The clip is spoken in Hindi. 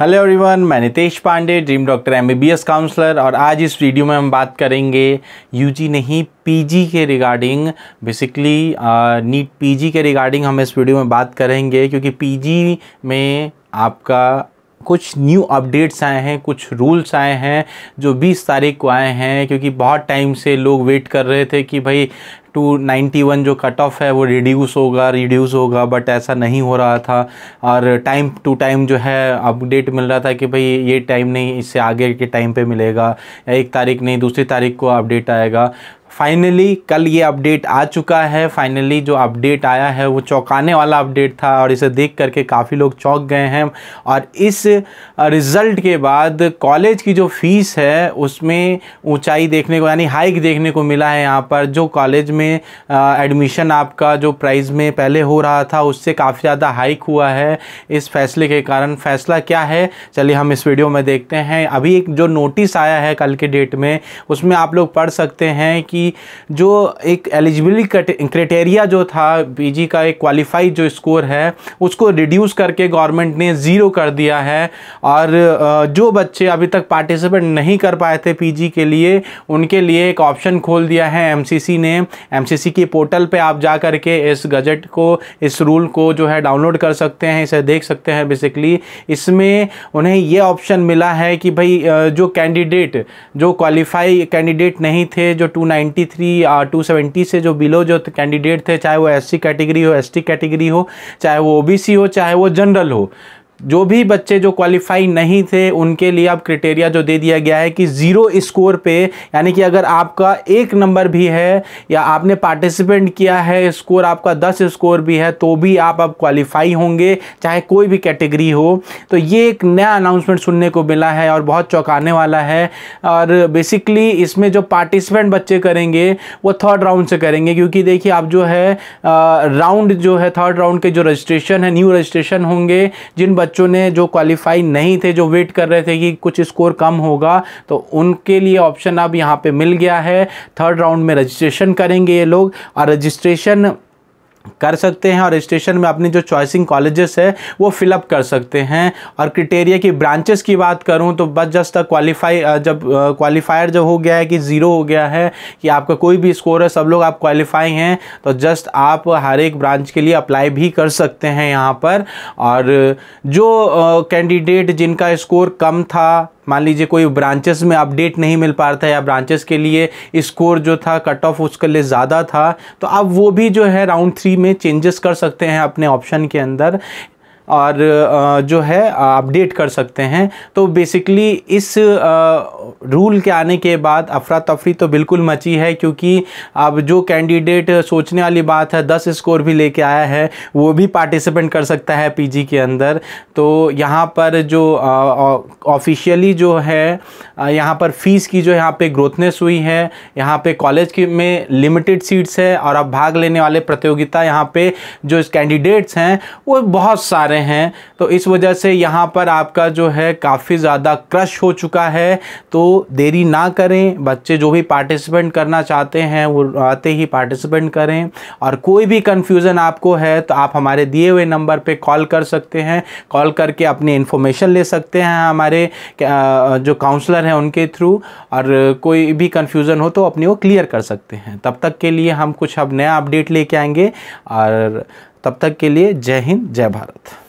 हेलो एवरीवन मैं Nitesh Pandey dream doctor MBBS counsellor और आज इस वीडियो में हम बात करेंगे यूजी नहीं पीजी के रिगार्डिंग बेसिकली नीट पीजी के रिगार्डिंग हम इस वीडियो में बात करेंगे क्योंकि पीजी में आपका कुछ न्यू अपडेट्स आए हैं कुछ रूल्स आए हैं जो 20 तारीख को आए हैं क्योंकि बहुत टाइम से लोग वेट कर रहे थे कि भाई टू नाइन्टी वन जो कट ऑफ है वो रिड्यूस होगा रिड्यूस होगा बट ऐसा नहीं हो रहा था और टाइम टू टाइम जो है अपडेट मिल रहा था कि भाई ये टाइम नहीं इससे आगे के टाइम पे मिलेगा एक तारीख नहीं दूसरी तारीख को अपडेट आएगा फाइनली कल ये अपडेट आ चुका है फाइनली जो अपडेट आया है वो चौंकाने वाला अपडेट था और इसे देख करके काफ़ी लोग चौंक गए हैं और इस रिज़ल्ट के बाद कॉलेज की जो फ़ीस है उसमें ऊंचाई देखने को यानी हाइक देखने को मिला है यहाँ पर जो कॉलेज में में एडमिशन आपका जो प्राइस में पहले हो रहा था उससे काफ़ी ज़्यादा हाइक हुआ है इस फैसले के कारण फैसला क्या है चलिए हम इस वीडियो में देखते हैं अभी एक जो नोटिस आया है कल के डेट में उसमें आप लोग पढ़ सकते हैं कि जो एक एलिजिबिलिटी क्राइटेरिया जो था पी का एक क्वालिफाइड जो स्कोर है उसको रिड्यूस करके गवर्नमेंट ने ज़ीरो कर दिया है और जो बच्चे अभी तक पार्टिसिपेट नहीं कर पाए थे पीजी के लिए उनके लिए एक ऑप्शन खोल दिया है एमसीसी ने एमसीसी की पोर्टल पे आप जा कर के इस गजट को इस रूल को जो है डाउनलोड कर सकते हैं इसे देख सकते हैं बेसिकली इसमें उन्हें ये ऑप्शन मिला है कि भाई जो कैंडिडेट जो क्वालिफाई कैंडिडेट नहीं थे जो 293 या टू से जो बिलो जो कैंडिडेट थे चाहे वो एस कैटेगरी हो एसटी कैटेगरी हो चाहे वो ओबीसी हो चाहे वो जनरल हो जो भी बच्चे जो क्वालिफाई नहीं थे उनके लिए अब क्रिटेरिया जो दे दिया गया है कि ज़ीरो स्कोर पे यानी कि अगर आपका एक नंबर भी है या आपने पार्टिसिपेंट किया है स्कोर आपका दस स्कोर भी है तो भी आप अब क्वालिफाई होंगे चाहे कोई भी कैटेगरी हो तो ये एक नया अनाउंसमेंट सुनने को मिला है और बहुत चौंकाने वाला है और बेसिकली इसमें जो पार्टिसिपेंट बच्चे करेंगे वो थर्ड राउंड से करेंगे क्योंकि देखिए आप जो है राउंड जो है थर्ड राउंड के जो रजिस्ट्रेशन है न्यू रजिस्ट्रेशन होंगे जिन बच्चों ने जो क्वालिफाई नहीं थे जो वेट कर रहे थे कि कुछ स्कोर कम होगा तो उनके लिए ऑप्शन अब यहाँ पे मिल गया है थर्ड राउंड में रजिस्ट्रेशन करेंगे ये लोग और रजिस्ट्रेशन कर सकते हैं और स्टेशन में अपनी जो चॉइसिंग कॉलेजेस है वो फिलअप कर सकते हैं और क्रिटेरिया की ब्रांचेस की बात करूं तो बस जस्ट क्वालिफाई जब क्वालिफायर जब हो गया है कि ज़ीरो हो गया है कि आपका कोई भी स्कोर है सब लोग आप क्वालिफाई हैं तो जस्ट आप हर एक ब्रांच के लिए अप्लाई भी कर सकते हैं यहाँ पर और जो कैंडिडेट जिनका स्कोर कम था मान लीजिए कोई ब्रांचेस में अपडेट नहीं मिल पा रहा था या ब्रांचेस के लिए स्कोर जो था कट ऑफ उसके लिए ज़्यादा था तो आप वो भी जो है राउंड थ्री में चेंजेस कर सकते हैं अपने ऑप्शन के अंदर और जो है अपडेट कर सकते हैं तो बेसिकली इस रूल के आने के बाद अफरा तफरी तो बिल्कुल मची है क्योंकि अब जो कैंडिडेट सोचने वाली बात है दस स्कोर भी लेके आया है वो भी पार्टिसिपेंट कर सकता है पीजी के अंदर तो यहाँ पर जो ऑफिशियली जो है यहाँ पर फ़ीस की जो यहाँ पे ग्रोथनेस हुई है यहाँ पे कॉलेज की में लिमिटेड सीट्स है और अब भाग लेने वाले प्रतियोगिता यहाँ पे जो कैंडिडेट्स हैं वो बहुत सारे रहे हैं तो इस वजह से यहाँ पर आपका जो है काफ़ी ज़्यादा क्रश हो चुका है तो देरी ना करें बच्चे जो भी पार्टिसिपेंट करना चाहते हैं वो आते ही पार्टिसिपेंट करें और कोई भी कन्फ्यूज़न आपको है तो आप हमारे दिए हुए नंबर पर कॉल कर सकते हैं कॉल करके अपनी इन्फॉर्मेशन ले सकते हैं हमारे जो काउंसलर हैं उनके थ्रू और कोई भी कन्फ्यूज़न हो तो अपनी वो क्लियर कर सकते हैं तब तक के लिए हम कुछ अब नया अपडेट लेके आएंगे और तब तक के लिए जय हिंद जय भारत